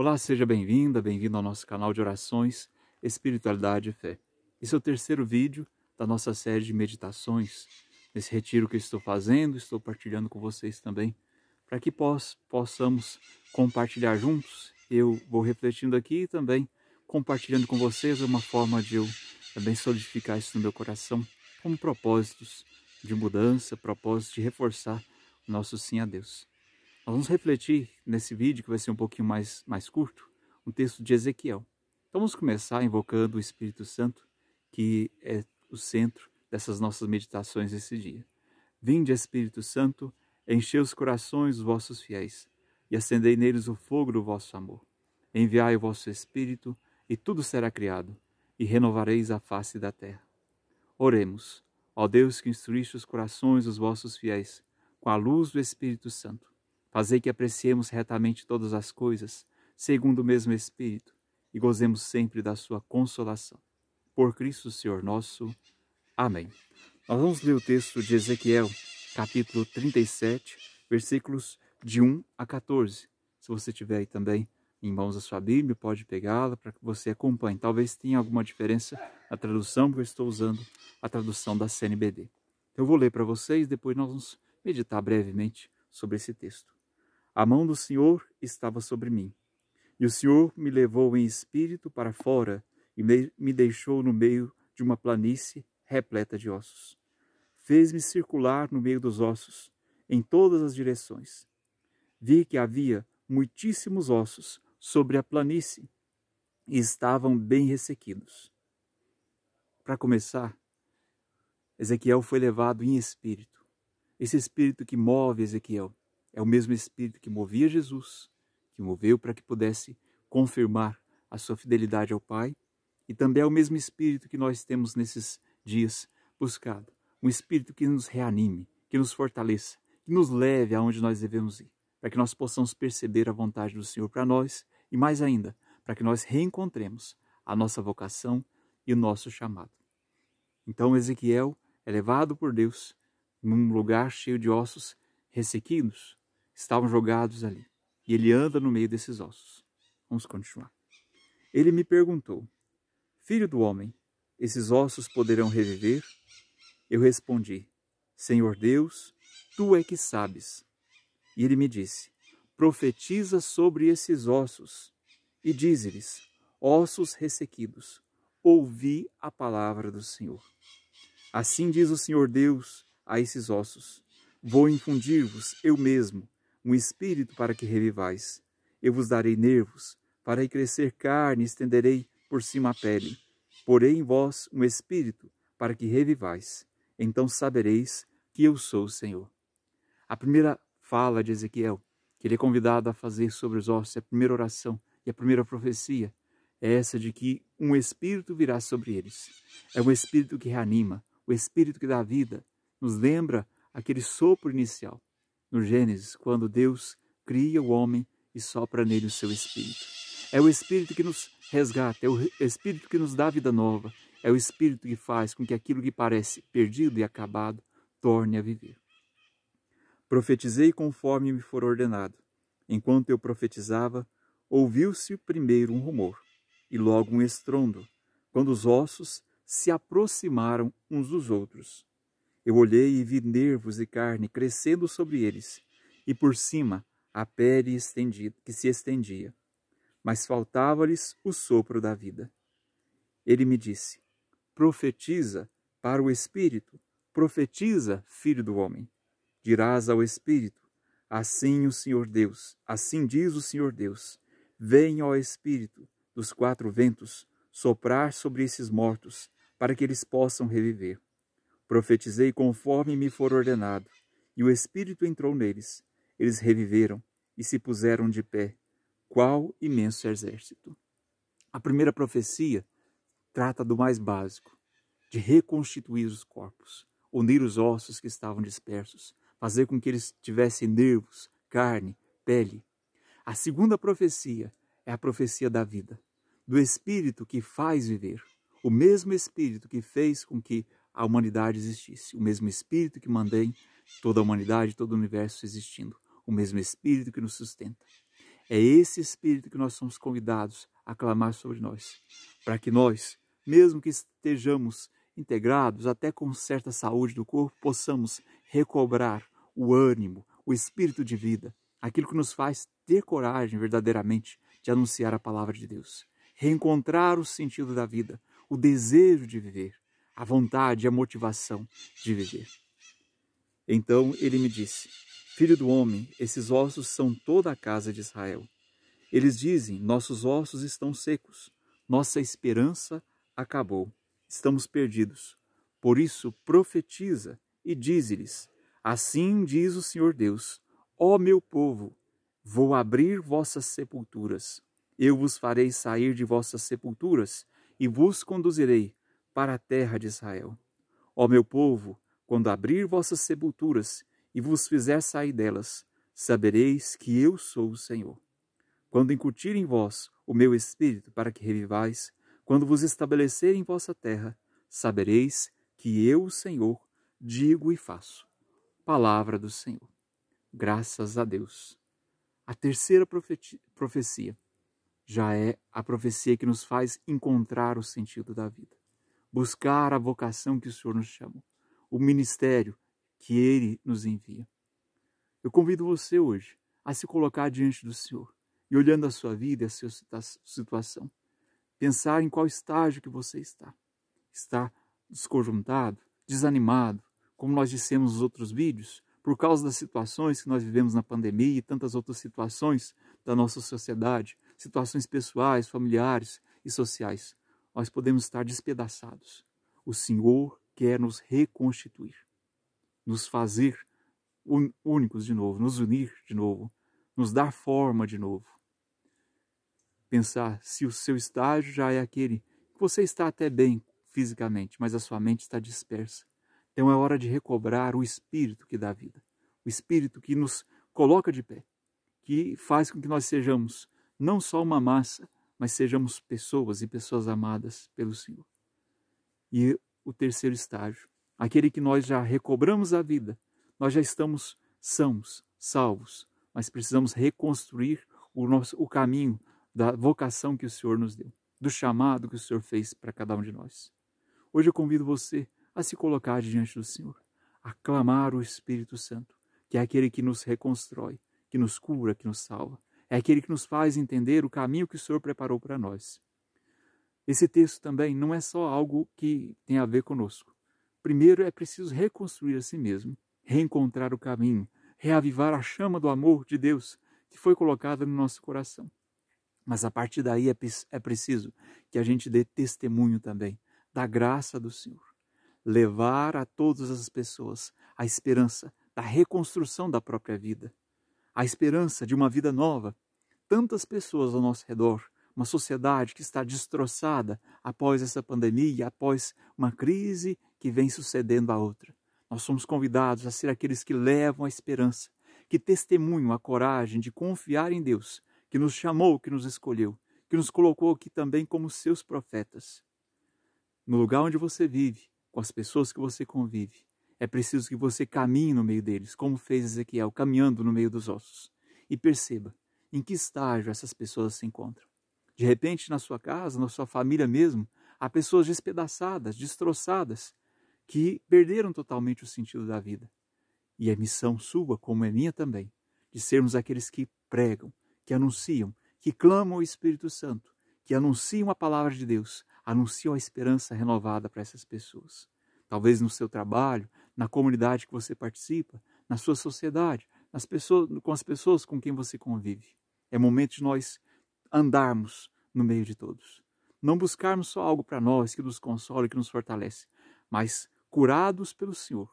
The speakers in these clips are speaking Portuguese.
Olá, seja bem-vinda, bem-vindo ao nosso canal de orações, espiritualidade e fé. Esse é o terceiro vídeo da nossa série de meditações. Nesse retiro que eu estou fazendo, estou partilhando com vocês também, para que possamos compartilhar juntos. Eu vou refletindo aqui e também compartilhando com vocês uma forma de eu também solidificar isso no meu coração, como propósitos de mudança, propósitos de reforçar o nosso sim a Deus. Nós vamos refletir nesse vídeo, que vai ser um pouquinho mais, mais curto, um texto de Ezequiel. Então vamos começar invocando o Espírito Santo, que é o centro dessas nossas meditações esse dia. Vinde, Espírito Santo, enchei os corações dos vossos fiéis, e acendei neles o fogo do vosso amor. Enviai o vosso Espírito, e tudo será criado, e renovareis a face da terra. Oremos, ó Deus que instruíste os corações dos vossos fiéis, com a luz do Espírito Santo Fazei que apreciemos retamente todas as coisas, segundo o mesmo Espírito, e gozemos sempre da sua consolação. Por Cristo, Senhor nosso. Amém. Nós vamos ler o texto de Ezequiel, capítulo 37, versículos de 1 a 14. Se você tiver aí também em mãos a sua Bíblia, pode pegá-la para que você acompanhe. Talvez tenha alguma diferença na tradução, porque eu estou usando a tradução da CNBD. Eu vou ler para vocês, depois nós vamos meditar brevemente sobre esse texto. A mão do Senhor estava sobre mim. E o Senhor me levou em espírito para fora e me deixou no meio de uma planície repleta de ossos. Fez-me circular no meio dos ossos, em todas as direções. Vi que havia muitíssimos ossos sobre a planície e estavam bem ressequidos. Para começar, Ezequiel foi levado em espírito. Esse espírito que move Ezequiel é o mesmo Espírito que movia Jesus, que moveu para que pudesse confirmar a sua fidelidade ao Pai, e também é o mesmo Espírito que nós temos nesses dias buscado. Um Espírito que nos reanime, que nos fortaleça, que nos leve aonde nós devemos ir, para que nós possamos perceber a vontade do Senhor para nós e, mais ainda, para que nós reencontremos a nossa vocação e o nosso chamado. Então Ezequiel é levado por Deus num lugar cheio de ossos ressequidos, estavam jogados ali. E ele anda no meio desses ossos. Vamos continuar. Ele me perguntou: Filho do homem, esses ossos poderão reviver? Eu respondi: Senhor Deus, tu é que sabes. E ele me disse: Profetiza sobre esses ossos e dize-lhes: Ossos ressequidos, ouvi a palavra do Senhor. Assim diz o Senhor Deus a esses ossos: Vou infundir-vos eu mesmo um espírito para que revivais. Eu vos darei nervos, farei crescer carne, estenderei por cima a pele. Porei em vós um espírito, para que revivais. Então sabereis que eu sou o Senhor. A primeira fala de Ezequiel, que ele é convidado a fazer sobre os ossos, é a primeira oração e a primeira profecia, é essa de que um espírito virá sobre eles. É um espírito que reanima, o espírito que dá vida, nos lembra aquele sopro inicial no Gênesis, quando Deus cria o homem e sopra nele o seu espírito. É o espírito que nos resgata, é o espírito que nos dá vida nova, é o espírito que faz com que aquilo que parece perdido e acabado torne a viver. Profetizei conforme me for ordenado. Enquanto eu profetizava, ouviu-se primeiro um rumor e logo um estrondo, quando os ossos se aproximaram uns dos outros. Eu olhei e vi nervos e carne crescendo sobre eles, e por cima a pele estendida, que se estendia. Mas faltava-lhes o sopro da vida. Ele me disse: Profetiza para o Espírito, profetiza, filho do homem. Dirás ao Espírito: Assim o Senhor Deus, assim diz o Senhor Deus: Venha, ao Espírito, dos quatro ventos, soprar sobre esses mortos, para que eles possam reviver. Profetizei conforme me for ordenado, e o Espírito entrou neles. Eles reviveram e se puseram de pé. Qual imenso exército! A primeira profecia trata do mais básico, de reconstituir os corpos, unir os ossos que estavam dispersos, fazer com que eles tivessem nervos, carne, pele. A segunda profecia é a profecia da vida, do Espírito que faz viver, o mesmo Espírito que fez com que a humanidade existisse. O mesmo Espírito que mantém toda a humanidade, todo o universo existindo. O mesmo Espírito que nos sustenta. É esse Espírito que nós somos convidados a clamar sobre nós, para que nós, mesmo que estejamos integrados, até com certa saúde do corpo, possamos recobrar o ânimo, o espírito de vida, aquilo que nos faz ter coragem verdadeiramente de anunciar a palavra de Deus, reencontrar o sentido da vida, o desejo de viver, a vontade, a motivação de viver. Então ele me disse: Filho do homem, esses ossos são toda a casa de Israel. Eles dizem: Nossos ossos estão secos, nossa esperança acabou, estamos perdidos. Por isso, profetiza e dize-lhes: Assim diz o Senhor Deus: Ó meu povo, vou abrir vossas sepulturas. Eu vos farei sair de vossas sepulturas e vos conduzirei para a terra de Israel. Ó meu povo, quando abrir vossas sepulturas e vos fizer sair delas, sabereis que eu sou o Senhor. Quando incutir em vós o meu espírito para que revivais, quando vos estabelecer em vossa terra, sabereis que eu, o Senhor, digo e faço. Palavra do Senhor. Graças a Deus. A terceira profecia já é a profecia que nos faz encontrar o sentido da vida buscar a vocação que o Senhor nos chamou, o ministério que Ele nos envia. Eu convido você hoje a se colocar diante do Senhor e olhando a sua vida e a sua situação, pensar em qual estágio que você está. Está desconjuntado, desanimado, como nós dissemos nos outros vídeos, por causa das situações que nós vivemos na pandemia e tantas outras situações da nossa sociedade, situações pessoais, familiares e sociais nós podemos estar despedaçados. O Senhor quer nos reconstituir, nos fazer únicos de novo, nos unir de novo, nos dar forma de novo. Pensar se o seu estágio já é aquele que você está até bem fisicamente, mas a sua mente está dispersa. Então é hora de recobrar o espírito que dá vida, o espírito que nos coloca de pé, que faz com que nós sejamos não só uma massa, mas sejamos pessoas e pessoas amadas pelo Senhor. E o terceiro estágio, aquele que nós já recobramos a vida, nós já estamos sãos, salvos, mas precisamos reconstruir o nosso o caminho da vocação que o Senhor nos deu, do chamado que o Senhor fez para cada um de nós. Hoje eu convido você a se colocar diante do Senhor, a clamar o Espírito Santo, que é aquele que nos reconstrói, que nos cura, que nos salva é aquele que nos faz entender o caminho que o Senhor preparou para nós. Esse texto também não é só algo que tem a ver conosco. Primeiro é preciso reconstruir a si mesmo, reencontrar o caminho, reavivar a chama do amor de Deus que foi colocada no nosso coração. Mas a partir daí é, é preciso que a gente dê testemunho também da graça do Senhor. Levar a todas as pessoas a esperança da reconstrução da própria vida, a esperança de uma vida nova. Tantas pessoas ao nosso redor, uma sociedade que está destroçada após essa pandemia, após uma crise que vem sucedendo a outra. Nós somos convidados a ser aqueles que levam a esperança, que testemunham a coragem de confiar em Deus, que nos chamou, que nos escolheu, que nos colocou aqui também como seus profetas. No lugar onde você vive, com as pessoas que você convive, é preciso que você caminhe no meio deles, como fez Ezequiel, caminhando no meio dos ossos. E perceba em que estágio essas pessoas se encontram. De repente, na sua casa, na sua família mesmo, há pessoas despedaçadas, destroçadas, que perderam totalmente o sentido da vida. E é missão sua, como é minha também, de sermos aqueles que pregam, que anunciam, que clamam o Espírito Santo, que anunciam a palavra de Deus, anunciam a esperança renovada para essas pessoas. Talvez no seu trabalho, na comunidade que você participa, na sua sociedade, nas pessoas, com as pessoas com quem você convive. É momento de nós andarmos no meio de todos. Não buscarmos só algo para nós que nos console, que nos fortalece, mas curados pelo Senhor,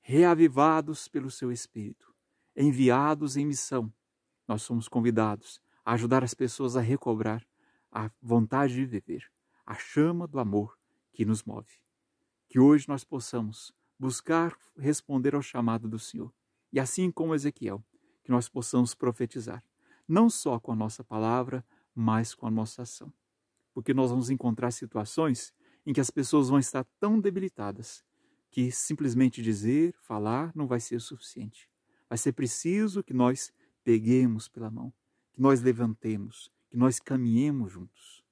reavivados pelo seu Espírito, enviados em missão. Nós somos convidados a ajudar as pessoas a recobrar a vontade de viver, a chama do amor que nos move. Que hoje nós possamos buscar responder ao chamado do Senhor. E assim como Ezequiel, que nós possamos profetizar, não só com a nossa palavra, mas com a nossa ação. Porque nós vamos encontrar situações em que as pessoas vão estar tão debilitadas que simplesmente dizer, falar, não vai ser o suficiente. Vai ser preciso que nós peguemos pela mão, que nós levantemos, que nós caminhemos juntos.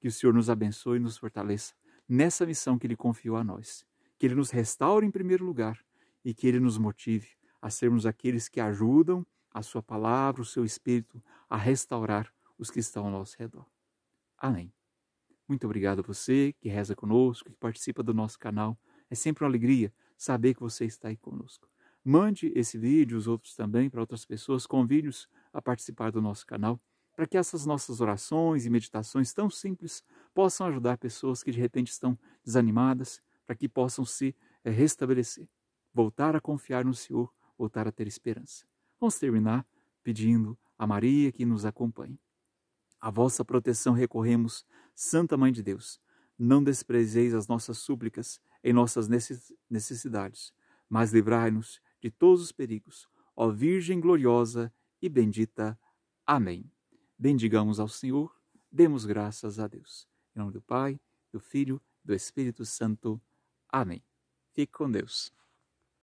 Que o Senhor nos abençoe e nos fortaleça nessa missão que Ele confiou a nós que Ele nos restaure em primeiro lugar e que Ele nos motive a sermos aqueles que ajudam a Sua palavra, o Seu Espírito a restaurar os que estão ao nosso redor. Amém. Muito obrigado a você que reza conosco, que participa do nosso canal. É sempre uma alegria saber que você está aí conosco. Mande esse vídeo, os outros também, para outras pessoas. Convide-os a participar do nosso canal, para que essas nossas orações e meditações tão simples possam ajudar pessoas que de repente estão desanimadas, para que possam se eh, restabelecer, voltar a confiar no Senhor, voltar a ter esperança. Vamos terminar pedindo a Maria que nos acompanhe. A vossa proteção recorremos, Santa Mãe de Deus. Não desprezeis as nossas súplicas em nossas necessidades, mas livrai-nos de todos os perigos. Ó Virgem gloriosa e bendita. Amém. Bendigamos ao Senhor, demos graças a Deus. Em nome do Pai, do Filho, do Espírito Santo. Amém. Fique com Deus.